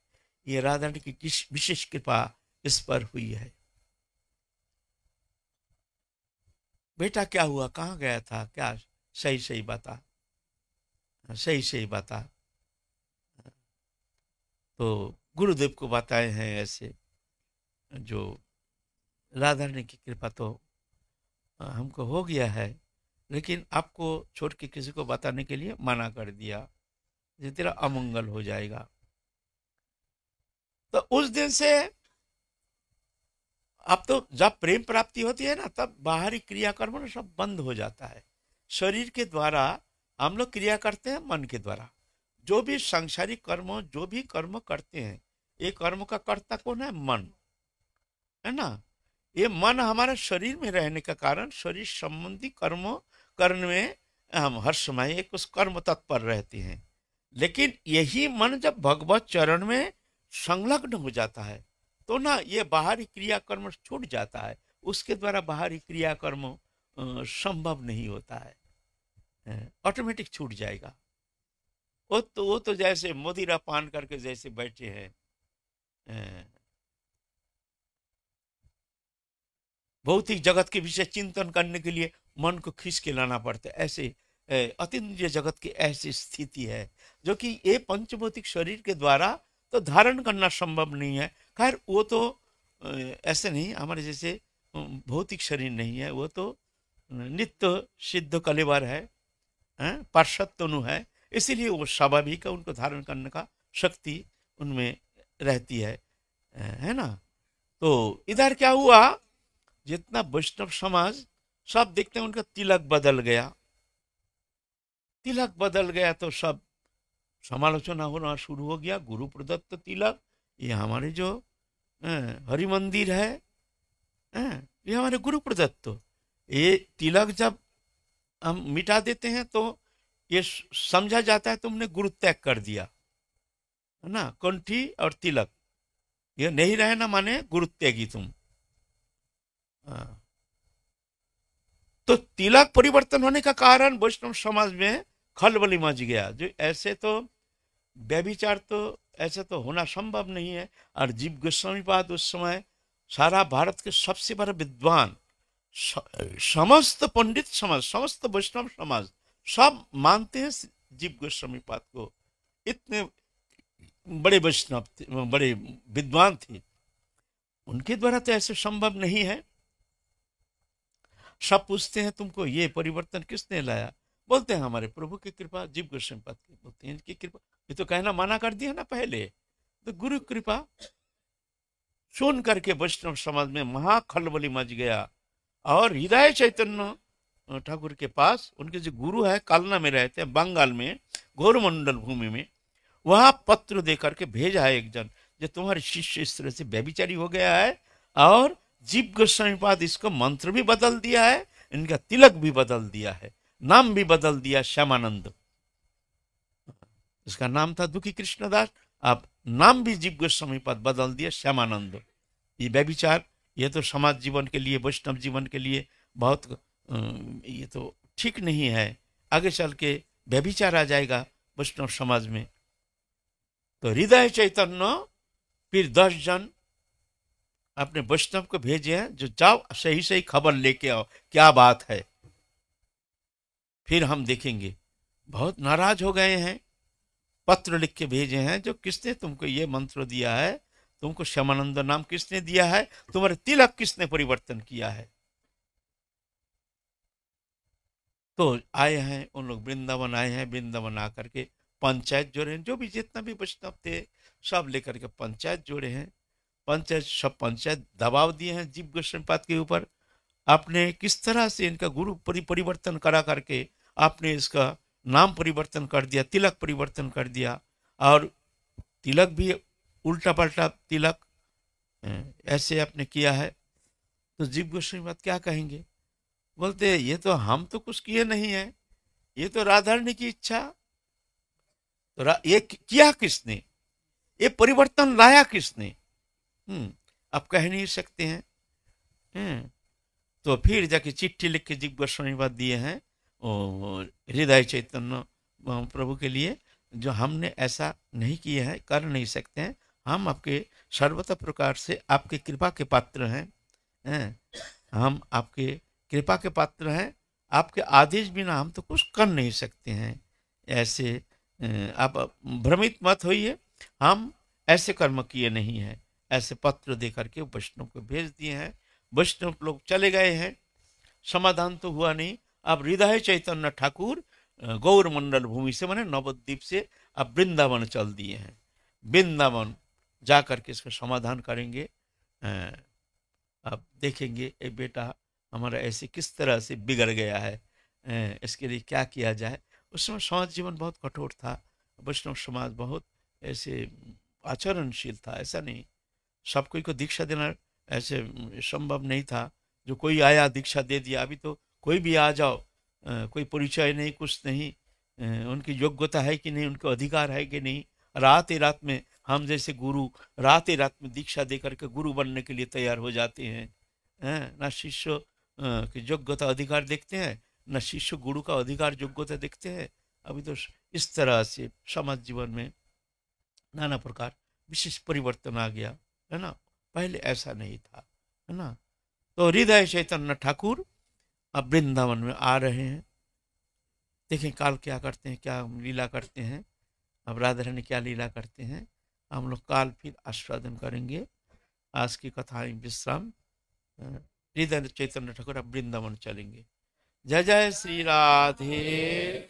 ये राधा रानी की विशेष कृपा इस पर हुई है बेटा क्या हुआ कहाँ गया था क्या सही सही बता हाँ, सही सही बता तो गुरुदेव को बताए हैं ऐसे जो राधा रानी की कृपा तो हाँ, हमको हो गया है लेकिन आपको छोड़ के किसी को बताने के लिए मना कर दिया तेरा अमंगल हो जाएगा तो उस दिन से अब तो जब प्रेम प्राप्ति होती है ना तब बाहरी क्रियाकर्म सब बंद हो जाता है शरीर के द्वारा हम लोग क्रिया करते हैं मन के द्वारा जो भी सांसारिक कर्म जो भी कर्म करते हैं ये कर्म का कर्ता कौन है मन है ना ये मन हमारा शरीर में रहने का कारण शरीर संबंधी कर्म करने में हम हर समय एक उस कर्म तत्पर रहते हैं लेकिन यही मन जब भगवत चरण में संलग्न हो जाता है तो ना ये बाहरी क्रियाकर्म छूट जाता है उसके द्वारा बाहरी क्रियाकर्म संभव नहीं होता है ऑटोमेटिक छूट जाएगा वो तो वो तो जैसे मोदीरा पान करके जैसे बैठे हैं भौतिक जगत के विषय चिंतन करने के लिए मन को खींच के लाना पड़ता है ऐसे अतिद्रिय जगत की ऐसी स्थिति है जो कि ये पंचभौतिक शरीर के द्वारा तो धारण करना संभव नहीं है खैर वो तो ऐसे नहीं हमारे जैसे भौतिक शरीर नहीं है वो तो नित्य सिद्ध कलेवर है पार्षद है इसीलिए वो स्वाभाविक है उनको धारण करने का शक्ति उनमें रहती है है ना तो इधर क्या हुआ जितना वैष्णव समाज सब देखते हैं उनका तिलक बदल गया तिलक बदल गया तो सब समालोचना होना शुरू हो गया गुरु प्रदत्त तिलक ये हमारे जो हरि मंदिर है ये हमारे गुरु प्रदत्त ये तिलक जब हम मिटा देते हैं तो ये समझा जाता है तुमने गुरु त्याग कर दिया है ना कंठी और तिलक ये नहीं रहे ना माने गुरु त्यागी तुम हाँ। तो तिलक परिवर्तन होने का कारण वैष्णव समाज में खलबली मच गया जो ऐसे तो व्यभिचार तो ऐसे तो होना संभव नहीं है और जीव गोस्वामी पाद उस समय सारा भारत के सबसे बड़े विद्वान समस्त पंडित समाज समस्त वैष्णव समाज सब मानते हैं जीव गोस्वामी पाद को इतने बड़े वैष्णव थे बड़े विद्वान थे उनके द्वारा तो ऐसे संभव नहीं है सब पूछते हैं तुमको ये परिवर्तन किसने लाया बोलते हैं हमारे प्रभु की कृपा जीव गोस्वामी पद की बोलते हैं इनकी कृपा ये तो कहना मना कर दिया ना पहले तो गुरु कृपा सुन करके वैष्णव समाज में महाखलबली मच गया और हृदय चैतन्य ठाकुर के पास उनके जो गुरु है कालना में रहते हैं बंगाल में गोरमंडल भूमि में वहां पत्र दे करके भेजा है एक जन जो तुम्हारे शिष्य इस तरह से व्यभिचारी हो गया है और जीव गोस्वामी पाद इसको मंत्र भी बदल दिया है इनका तिलक भी बदल दिया है नाम भी बदल दिया श्यामानंद इसका नाम था दुखी कृष्णदास अब नाम भी जीव गोस्वामी पद बदल दिया श्यामानंद ये व्यभिचार ये तो समाज जीवन के लिए वैष्णव जीवन के लिए बहुत ये तो ठीक नहीं है आगे चल के व्यभिचार आ जाएगा वैष्णव समाज में तो हृदय चैतन्य फिर दस जन अपने वैष्णव को भेजे हैं जो जाओ सही सही खबर लेके आओ क्या बात है फिर हम देखेंगे बहुत नाराज हो गए हैं पत्र लिख के भेजे हैं जो किसने तुमको ये मंत्र दिया है तुमको श्यामानंद नाम किसने दिया है तुम्हारे तिलक किसने परिवर्तन किया है तो आए हैं उन लोग वृंदावन आए हैं वृंदावन आकर के पंचायत जोड़े हैं जो भी जितना भी वैष्णव थे सब लेकर के पंचायत जोड़े हैं पंचायत सब पंचायत दबाव दिए हैं जीव गोस्वामी के ऊपर आपने किस तरह से इनका गुरु परिवर्तन करा करके आपने इसका नाम परिवर्तन कर दिया तिलक परिवर्तन कर दिया और तिलक भी उल्टा पलटा तिलक ऐसे आपने किया है तो जीव गोस्वामी बात क्या कहेंगे बोलते ये तो हम तो कुछ किए नहीं है ये तो राधारणी की इच्छा तो ये किया किसने ये परिवर्तन लाया किसने हम्म आप कह नहीं सकते हैं हम्म, तो फिर जाके चिट्ठी लिख के जीव गोस्वामी बात दिए हैं हृदय चैतन्य प्रभु के लिए जो हमने ऐसा नहीं किया है कर नहीं सकते हैं हम आपके सर्वतः प्रकार से आपके कृपा के पात्र हैं हैं हम आपके कृपा के पात्र हैं आपके आदेश बिना हम तो कुछ कर नहीं सकते हैं ऐसे आप भ्रमित मत होइए हम ऐसे कर्म किए नहीं हैं ऐसे पत्र दे करके वैष्णव को भेज दिए हैं वैष्णव लोग चले गए हैं समाधान तो हुआ नहीं आप हृदय चैतन्य ठाकुर गौर मंडल भूमि से मैंने नवद्वीप से आप वृंदावन चल दिए हैं वृंदावन जा करके इसका समाधान करेंगे आप देखेंगे ये बेटा हमारा ऐसे किस तरह से बिगड़ गया है इसके लिए क्या किया जाए उस समय समाज जीवन बहुत कठोर था वैष्णव समाज बहुत ऐसे आचरणशील था ऐसा नहीं सब कोई को दीक्षा देना ऐसे संभव नहीं था जो कोई आया दीक्षा दे दिया अभी तो कोई भी आ जाओ कोई परिचय नहीं कुछ नहीं उनकी योग्यता है कि नहीं उनको अधिकार है कि नहीं रात ही रात में हम जैसे गुरु रात ही रात में दीक्षा दे करके गुरु बनने के लिए तैयार हो जाते हैं ना शिष्य की योग्यता अधिकार देखते हैं न शिष्य गुरु का अधिकार योग्यता देखते हैं अभी तो इस तरह से समाज जीवन में नाना प्रकार विशेष परिवर्तन आ गया है ना पहले ऐसा नहीं था है ना तो हृदय चैतन्य ठाकुर अब वृंदावन में आ रहे हैं देखें काल क्या करते हैं क्या लीला करते हैं अब राधा रानी क्या लीला करते हैं हम लोग काल फिर आस्वादन करेंगे आज की कथाएं विश्राम हृदय चैतन्य ठाकुर अब वृंदावन चलेंगे जय जय श्री राधे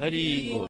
हरी